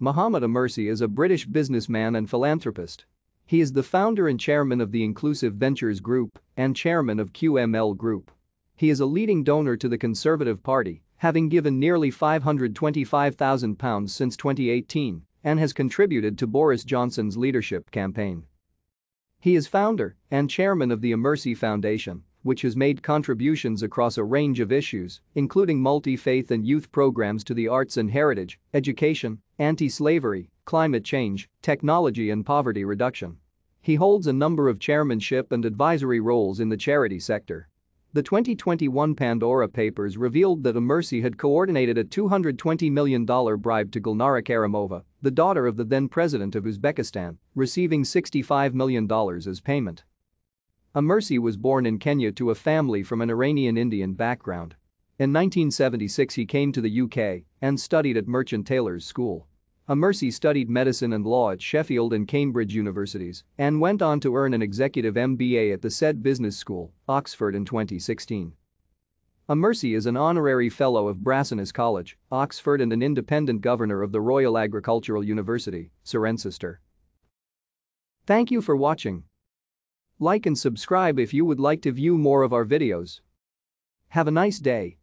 Mohammed Amersi is a British businessman and philanthropist. He is the founder and chairman of the Inclusive Ventures Group and chairman of QML Group. He is a leading donor to the Conservative Party, having given nearly £525,000 since 2018 and has contributed to Boris Johnson's leadership campaign. He is founder and chairman of the Amersi Foundation which has made contributions across a range of issues, including multi-faith and youth programs to the arts and heritage, education, anti-slavery, climate change, technology and poverty reduction. He holds a number of chairmanship and advisory roles in the charity sector. The 2021 Pandora Papers revealed that Mercy had coordinated a $220 million bribe to Gulnara Karimova, the daughter of the then president of Uzbekistan, receiving $65 million as payment. Amersi was born in Kenya to a family from an Iranian-Indian background. In 1976 he came to the UK and studied at Merchant Taylor's School. Amersi studied medicine and law at Sheffield and Cambridge universities and went on to earn an executive MBA at the said business school, Oxford in 2016. Amersi is an honorary fellow of Brasenose College, Oxford and an independent governor of the Royal Agricultural University, Cirencester. Thank you for watching. Like and subscribe if you would like to view more of our videos. Have a nice day.